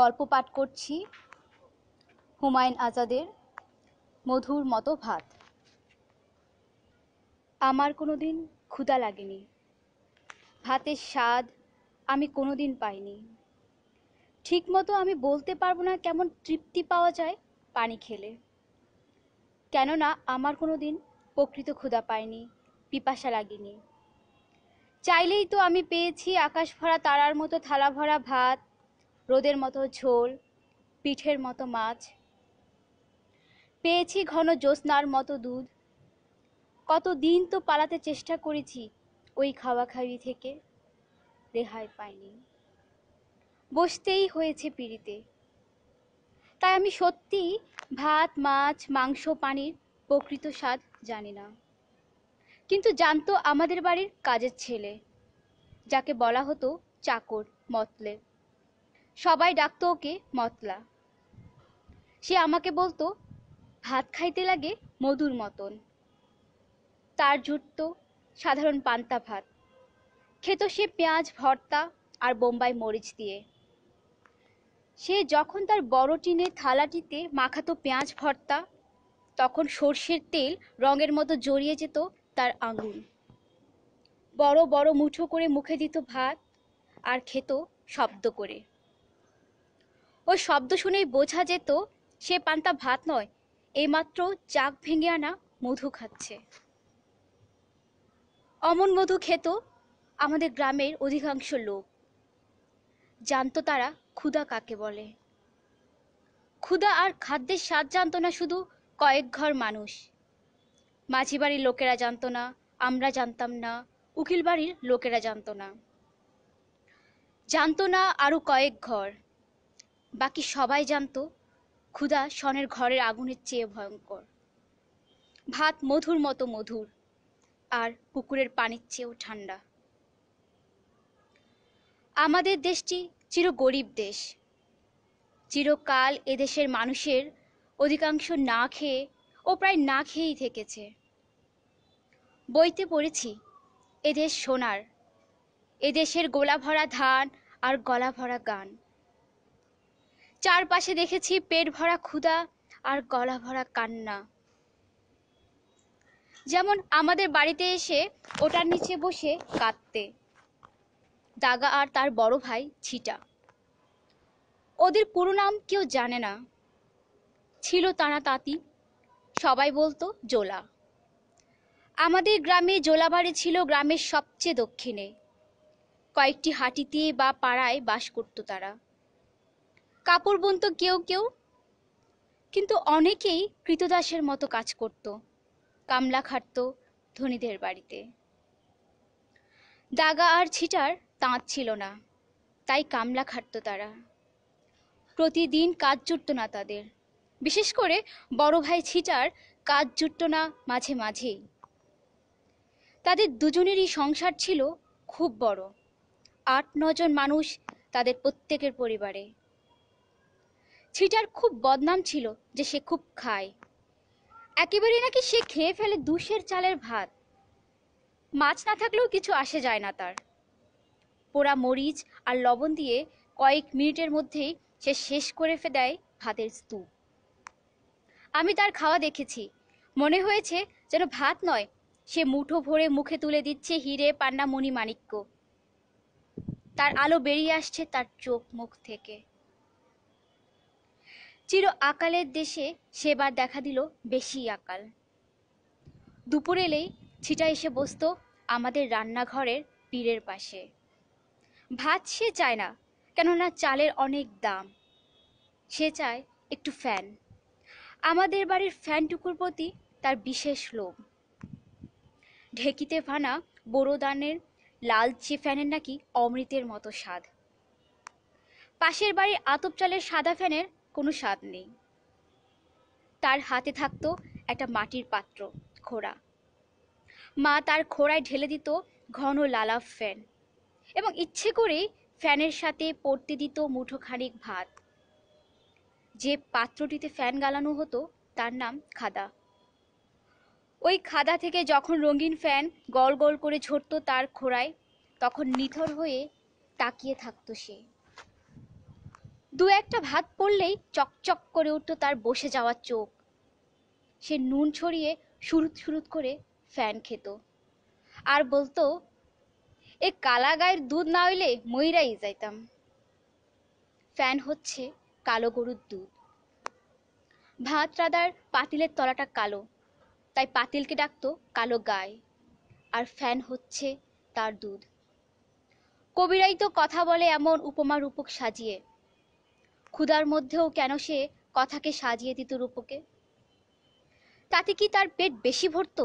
গল্প পাঠ করছি হুমায়ুন আজাদের মধুর মতো ভাত আমার কোনো দিন ক্ষুধা লাগেনি ভাতের স্বাদ আমি কোনো দিন পাইনি ঠিক মতো আমি বলতে পারবো না কেমন তৃপ্তি পাওয়া যায় পানি খেলে কেননা আমার কোনো দিন প্রকৃত ক্ষুধা পাইনি পিপাসা লাগেনি চাইলেই তো আমি পেয়েছি আকাশ ভরা তারার মতো থালা ভরা ভাত রোদের মতো ঝোল পিঠের মতো মাছ পেয়েছি ঘন জ্যোৎস্নার মতো দুধ কত দিন তো পালাতে চেষ্টা করেছি ওই খাওয়া খাওয়ি থেকে রেহাই পাইনি বসতেই হয়েছে পিড়িতে তাই আমি সত্যি ভাত মাছ মাংস পানির প্রকৃত স্বাদ জানি না কিন্তু জানতো আমাদের বাড়ির কাজের ছেলে যাকে বলা হতো চাকর মতলে সবাই ডাকতো ওকে মতলা সে আমাকে বলতো ভাত খাইতে লাগে মধুর মতন তার জুটত সাধারণ পান্তা ভাত খেত সে পেঁয়াজ ভর্তা আর বোম্বাই মরিচ দিয়ে সে যখন তার বড় টিনে থালাটিতে মাখাতো পেঁয়াজ ভর্তা তখন সর্ষের তেল রঙের মতো জড়িয়ে যেত তার আঙুল বড় বড় মুঠো করে মুখে দিত ভাত আর খেত শব্দ করে ওই শব্দ শুনেই বোঝা যেত সে পান্তা ভাত নয় এইমাত্র চাক ভেঙে আনা মধু খাচ্ছে অমন মধু খেত আমাদের গ্রামের অধিকাংশ লোক জানতো তারা ক্ষুদা কাকে বলে ক্ষুদা আর খাদ্যের স্বাদ জানতো না শুধু কয়েক ঘর মানুষ মাঝি বাড়ির লোকেরা জানতো না আমরা জানতাম না উকিল বাড়ির লোকেরা জানতো না জানতো না আরও কয়েক ঘর বাকি সবাই জানত ক্ষুধা শনের ঘরের আগুনের চেয়ে ভয়ঙ্কর ভাত মধুর মতো মধুর আর পুকুরের পানির চেয়েও ঠান্ডা আমাদের দেশটি চির গরিব দেশ চিরকাল এদেশের মানুষের অধিকাংশ না খেয়ে ও প্রায় না খেয়েই থেকেছে বইতে পড়েছি এদেশ সোনার এদেশের গোলা ভরা ধান আর গলা ভরা গান চারপাশে দেখেছি পেট ভরা ক্ষুধা আর গলা ভরা কান্না যেমন আমাদের বাড়িতে এসে ওটার নিচে বসে কাঁদতে দাগা আর তার বড় ভাই ছিটা ওদের পুরো নাম কেউ জানে না ছিল তারা তাঁতি সবাই বলতো জোলা আমাদের গ্রামে জোলা বাড়ি ছিল গ্রামের সবচেয়ে দক্ষিণে কয়েকটি হাটিতে বা পাড়ায় বাস করতো তারা কাপড় বুনত কেউ কেউ কিন্তু অনেকেই কৃতদাসের মতো কাজ করত কামলা খাটত ধনীদের বাড়িতে দাগা আর ছিটার তাঁত ছিল না তাই কামলা খাটত তারা প্রতিদিন কাজ জুটত না তাদের বিশেষ করে বড় ভাই ছিটার কাজ জুটত না মাঝে মাঝেই তাদের দুজনেরই সংসার ছিল খুব বড় আট নজন মানুষ তাদের প্রত্যেকের পরিবারে ছিটার খুব বদনাম ছিল যে সে খুব খায় একেবারে নাকি সে খেয়ে ফেলে দুশের চালের ভাত মাছ না থাকলেও কিছু আসে যায় না তার পোড়া মরিচ আর লবণ দিয়ে কয়েক মিনিটের মধ্যেই সে শেষ করে ফে দেয় ভাতের স্তূপ আমি তার খাওয়া দেখেছি মনে হয়েছে যেন ভাত নয় সে মুঠো ভরে মুখে তুলে দিচ্ছে হিরে পান্না মণি মাণিক্য তার আলো বেরিয়ে আসছে তার চোখ মুখ থেকে চির আকালের দেশে সেবার দেখা দিল বেশি আকাল দুপুর এলেই ছিটা এসে বসত আমাদের রান্নাঘরের পীরের পাশে ভাত সে চায় না কেননা চালের অনেক দাম সে চায় একটু ফ্যান আমাদের বাড়ির ফ্যানটুকুর প্রতি তার বিশেষ লোভ ঢেকিতে ভানা বোরো দানের লালচে ফ্যানের নাকি অমৃতের মতো স্বাদ পাশের বাড়ির আতপ চালের সাদা ফ্যানের কোনো স্বাদ নেই তার হাতে থাকতো একটা মাটির পাত্র খোড়া মা তার খোড়ায় ঢেলে দিত ঘন লালা ফ্যান এবং ইচ্ছে করেই ফ্যানের সাথে পড়তে দিত মুঠোখানিক ভাত যে পাত্রটিতে ফ্যান গালানো হতো তার নাম খাদা ওই খাদা থেকে যখন রঙিন ফ্যান গল গল করে ঝরত তার খোড়ায় তখন নিথর হয়ে তাকিয়ে থাকতো সে দু-একটা ভাত পড়লেই চকচক করে উঠত তার বসে যাওয়ার চোখ সে নুন ছড়িয়ে সুরুত সুরুত করে ফ্যান খেত আর বলতো এ কালা গায়ের দুধ না হইলে ময়রাই যাইতাম ফ্যান হচ্ছে কালো গরুর দুধ ভাত রাদার পাতিলের তলাটা কালো তাই পাতিলকে ডাকতো কালো গায়ে আর ফ্যান হচ্ছে তার দুধ কবিরাই তো কথা বলে এমন উপমা রূপক সাজিয়ে ক্ষুধার মধ্যেও কেন সে কথাকে সাজিয়ে দিত রূপকে তাতে কি তার পেট বেশি ভরত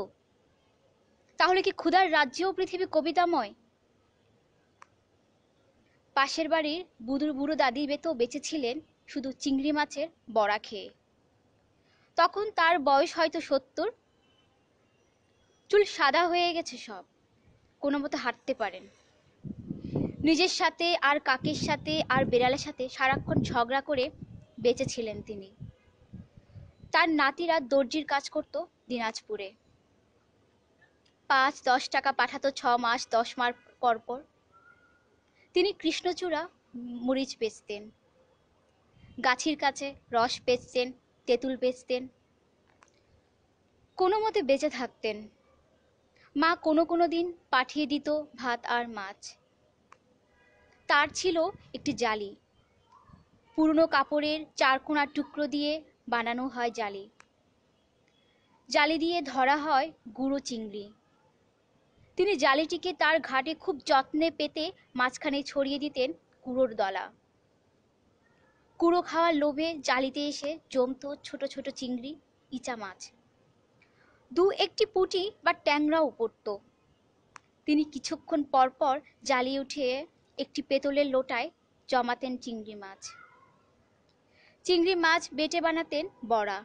তাহলে কি ক্ষুধার রাজ্যেও পৃথিবী কবিতাময় পাশের বাড়ির বুদুর বুড়ো দাদি বেতেও বেঁচেছিলেন শুধু চিংড়ি মাছের বড়া খেয়ে তখন তার বয়স হয়তো সত্তর চুল সাদা হয়ে গেছে সব কোনো মতো হাঁটতে পারেন নিজের সাথে আর কাকের সাথে আর বেড়ালের সাথে সারাক্ষণ ঝগড়া করে বেঁচে ছিলেন তিনি তার নাতিরা দর্জির কাজ করত দিনাজপুরে পাঁচ দশ টাকা পাঠাতো ছ মাস দশ মাস পরপর তিনি কৃষ্ণচূড়া মরিচ বেচতেন গাছির কাছে রস বেচতেন তেঁতুল বেচতেন কোনো মতে বেঁচে থাকতেন মা কোনো কোনো দিন পাঠিয়ে দিত ভাত আর মাছ তার ছিল একটি জালি পুরনো কাপড়ের চারকোনার টুকরো দিয়ে বানানো হয় জালি জালি দিয়ে ধরা হয় গুঁড়ো চিংড়ি তিনি জালিটিকে তার ঘাটে খুব যত্নে পেতে মাঝখানে ছড়িয়ে দিতেন কুড়োর দলা কুড়ো খাওয়ার লোভে জালিতে এসে জমত ছোট ছোট চিংড়ি ইচা মাছ দু একটি পুটি বা ট্যাংরাও পড়ত তিনি কিছুক্ষণ পরপর জালি উঠিয়ে একটি পেতলের লোটায় জমাতেন চিংড়ি মাছ চিংড়ি মাছ বেটে বানাতেন বড়া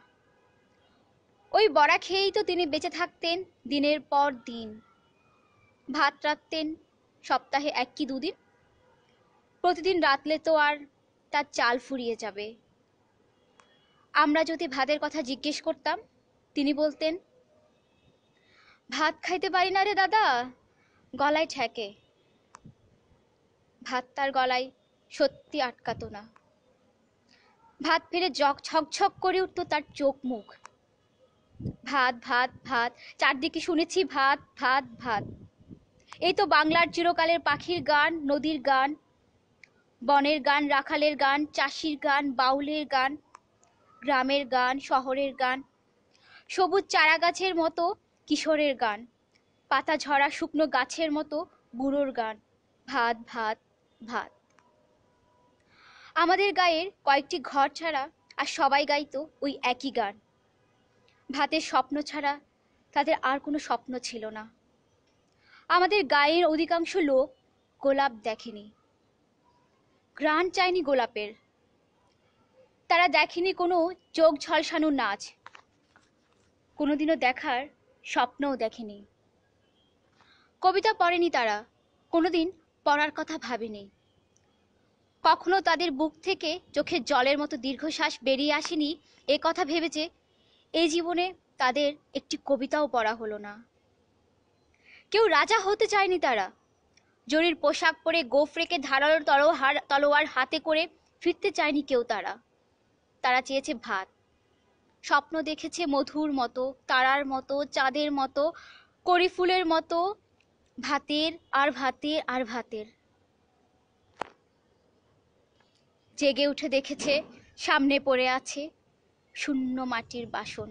ওই বড়া খেয়েই তো তিনি বেঁচে থাকতেন দিনের পর দিন ভাত রাখতেন সপ্তাহে এক কি দুদিন প্রতিদিন রাতলে তো আর তার চাল ফুরিয়ে যাবে আমরা যদি ভাতের কথা জিজ্ঞেস করতাম তিনি বলতেন ভাত খাইতে পারি না রে দাদা গলায় ঠেকে ভাত তার গলায় সত্যি আটকাত না ভাত ফিরে জক ছকছক করে উঠত তার চোখ মুখ ভাত ভাত ভাত চারদিকে শুনেছি ভাত ভাত ভাত এই তো বাংলার চিরকালের পাখির গান নদীর গান বনের গান রাখালের গান চাষির গান বাউলের গান গ্রামের গান শহরের গান সবুজ চারা গাছের মতো কিশোরের গান পাতা ঝরা শুকনো গাছের মতো বুড়োর গান ভাত ভাত ভাত আমাদের গায়ের কয়েকটি ঘর ছাড়া আর সবাই গাইতো ওই একই গান ভাতের স্বপ্ন ছাড়া তাদের আর কোনো স্বপ্ন ছিল না আমাদের গায়ের অধিকাংশ লোক গোলাপ দেখেনি গ্রান চায়নি গোলাপের তারা দেখেনি কোনো চোখ ঝলসানো নাচ কোনোদিনও দেখার স্বপ্নও দেখেনি কবিতা পড়েনি তারা কোনোদিন পড়ার কথা ভাবিনি কখনো তাদের বুক থেকে চোখের জলের মতো দীর্ঘশ্বাস বেরিয়ে আসেনি এ কথা ভেবে যে এই জীবনে তাদের একটি কবিতাও পড়া হলো না কেউ রাজা হতে চায়নি তারা জরির পোশাক পরে গোফ রেখে ধারালো তলোয়ার তলোয়ার হাতে করে ফিরতে চায়নি কেউ তারা তারা চেয়েছে ভাত স্বপ্ন দেখেছে মধুর মতো তারার মতো চাঁদের মতো করিফুলের মতো ভাতের আর ভাতের আর ভাতের জেগে উঠে দেখেছে সামনে পড়ে আছে শূন্য মাটির বাসন